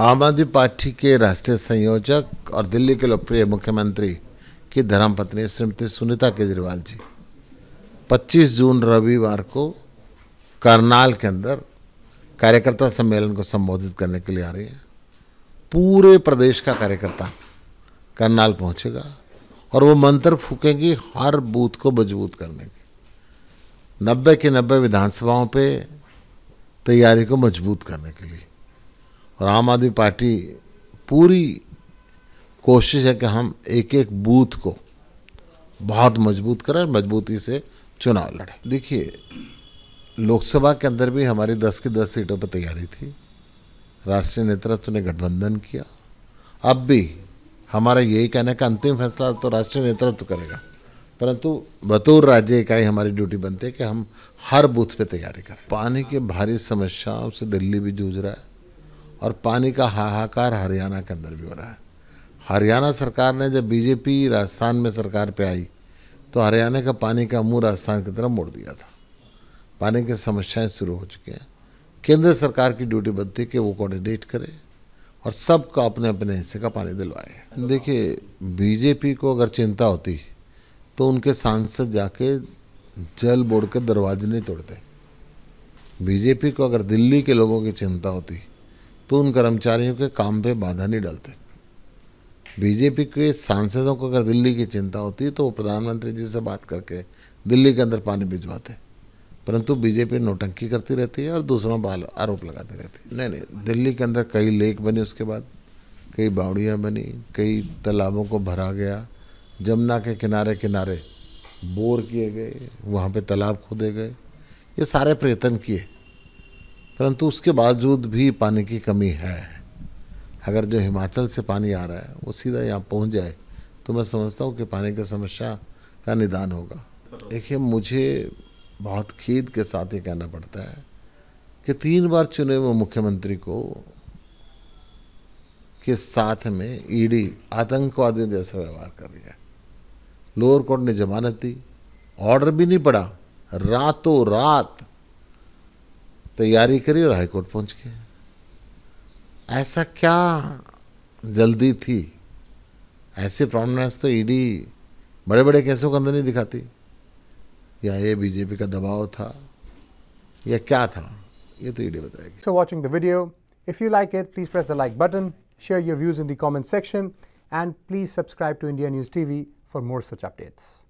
आम आदमी पार्टी के राष्ट्रीय संयोजक और दिल्ली के लोकप्रिय मुख्यमंत्री की धर्मपत्नी श्रीमती सुनीता केजरीवाल जी 25 जून रविवार को करनाल के अंदर कार्यकर्ता सम्मेलन को संबोधित करने के लिए आ रही है पूरे प्रदेश का कार्यकर्ता करनाल पहुंचेगा और वो मंत्र फूकेंगी हर बूथ को मजबूत करने की नब्बे के नब्बे विधानसभाओं पर तैयारी को मजबूत करने के लिए और आम आदमी पार्टी पूरी कोशिश है कि हम एक एक बूथ को बहुत मजबूत करें मजबूती से चुनाव लड़े देखिए लोकसभा के अंदर भी हमारी दस की दस सीटों पर तैयारी थी राष्ट्रीय नेतृत्व ने गठबंधन किया अब भी हमारा यही कहना का अंतिम फैसला तो राष्ट्रीय नेतृत्व करेगा परंतु बतौर राज्य इकाई हमारी ड्यूटी बनती है कि हम हर बूथ पे तैयारी करें पानी की भारी समस्याओं से दिल्ली भी जूझ रहा है और पानी का हाहाकार हरियाणा के अंदर भी हो रहा है हरियाणा सरकार ने जब बीजेपी राजस्थान में सरकार पे आई तो हरियाणा का पानी का मुंह राजस्थान की तरफ मोड़ दिया था पानी की समस्याएं शुरू हो चुकी हैं केंद्र सरकार की ड्यूटी बनती है कि वो कोऑर्डिनेट करे और सबका अपने अपने हिस्से का पानी दिलवाए देखिए बीजेपी को अगर चिंता होती तो उनके सांसद जाके जल बोर्ड के दरवाजे नहीं तोड़ते बीजेपी को अगर दिल्ली के लोगों की चिंता होती तो उन कर्मचारियों के काम पे बाधा नहीं डालते बीजेपी के सांसदों को अगर दिल्ली की चिंता होती है तो वो प्रधानमंत्री जी से बात करके दिल्ली के अंदर पानी भिजवाते परंतु बीजेपी नोटंकी करती रहती है और दूसरों पर आरोप लगाती रहती है नहीं नहीं दिल्ली के अंदर कई लेक बने उसके बाद कई बावड़ियाँ बनी कई तालाबों को भरा गया जमुना के किनारे किनारे बोर किए गए वहाँ पे तालाब खोदे गए ये सारे प्रयत्न किए परंतु उसके बावजूद भी पानी की कमी है अगर जो हिमाचल से पानी आ रहा है वो सीधा यहाँ पहुँच जाए तो मैं समझता हूँ कि पानी की समस्या का निदान होगा देखिए मुझे बहुत खीद के साथ ये कहना पड़ता है कि तीन बार चुने हुए मुख्यमंत्री को के साथ में ईडी e आतंकवादियों जैसा व्यवहार कर रही है लोअर कोर्ट ने जमानत दी ऑर्डर भी नहीं पड़ा रातों रात तैयारी करी और हाईकोर्ट पहुंच गए ऐसा क्या जल्दी थी ऐसे प्रॉमिनेंस तो ईडी e बड़े बड़े केसों के अंदर नहीं दिखाती या ये बीजेपी का दबाव था या क्या था ये तो ईडी e बताएगी so watching the video if you like it please press the like button share your views in the comment section and please subscribe to India News TV for more such updates